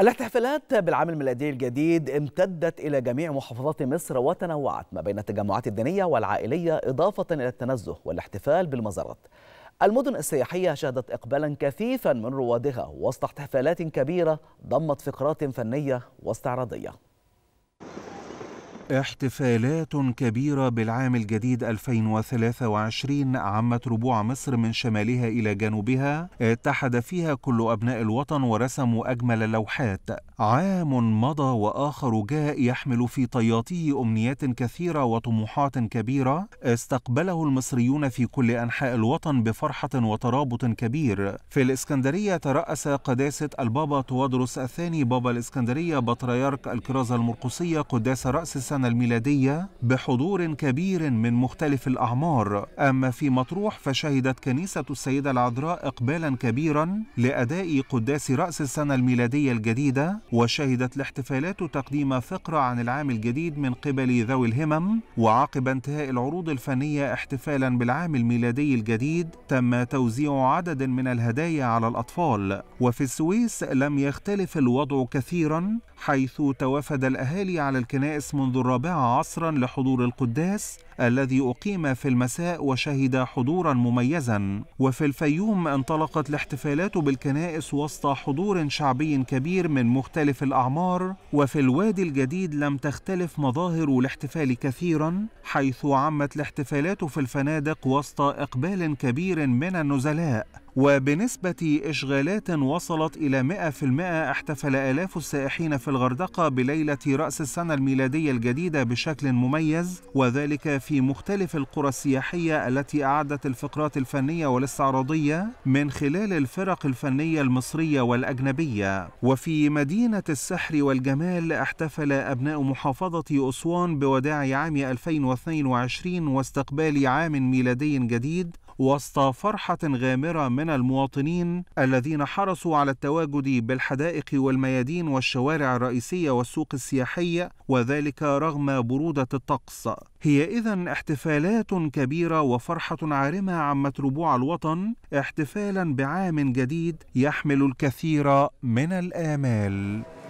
الاحتفالات بالعام الميلادي الجديد امتدت إلى جميع محافظات مصر وتنوعت ما بين التجمعات الدينية والعائلية إضافة إلى التنزه والاحتفال بالمزارات المدن السياحية شهدت إقبالا كثيفا من روادها وسط احتفالات كبيرة ضمت فقرات فنية واستعراضية احتفالات كبيرة بالعام الجديد 2023 عمت ربوع مصر من شمالها إلى جنوبها اتحد فيها كل أبناء الوطن ورسموا أجمل اللوحات عام مضى واخر جاء يحمل في طياته امنيات كثيره وطموحات كبيره استقبله المصريون في كل انحاء الوطن بفرحه وترابط كبير في الاسكندريه تراس قداسه البابا توادرس الثاني بابا الاسكندريه بطريرك الكرازه المرقسيه قداس راس السنه الميلاديه بحضور كبير من مختلف الاعمار اما في مطروح فشهدت كنيسه السيده العذراء اقبالا كبيرا لاداء قداس راس السنه الميلاديه الجديده وشهدت الاحتفالات تقديم فقرة عن العام الجديد من قبل ذوي الهمم وعقب انتهاء العروض الفنية احتفالا بالعام الميلادي الجديد تم توزيع عدد من الهدايا على الأطفال وفي السويس لم يختلف الوضع كثيرا حيث توافد الأهالي على الكنائس منذ الرابعة عصرا لحضور القداس الذي أقيم في المساء وشهد حضورا مميزا وفي الفيوم انطلقت الاحتفالات بالكنائس وسط حضور شعبي كبير من مختلف تختلف الأعمار وفي الوادي الجديد لم تختلف مظاهر الاحتفال كثيرا حيث عمت الاحتفالات في الفنادق وسط إقبال كبير من النزلاء وبنسبة إشغالات وصلت إلى 100% احتفل آلاف السائحين في الغردقة بليلة رأس السنة الميلادية الجديدة بشكل مميز وذلك في مختلف القرى السياحية التي أعدت الفقرات الفنية والاستعراضية من خلال الفرق الفنية المصرية والأجنبية وفي مدينة السحر والجمال احتفل أبناء محافظة أسوان بوداع عام 2022 واستقبال عام ميلادي جديد وسط فرحة غامرة من المواطنين الذين حرصوا على التواجد بالحدائق والميادين والشوارع الرئيسية والسوق السياحية وذلك رغم برودة الطقس هي إذا احتفالات كبيرة وفرحة عارمة عامة ربوع الوطن احتفالا بعام جديد يحمل الكثير من الآمال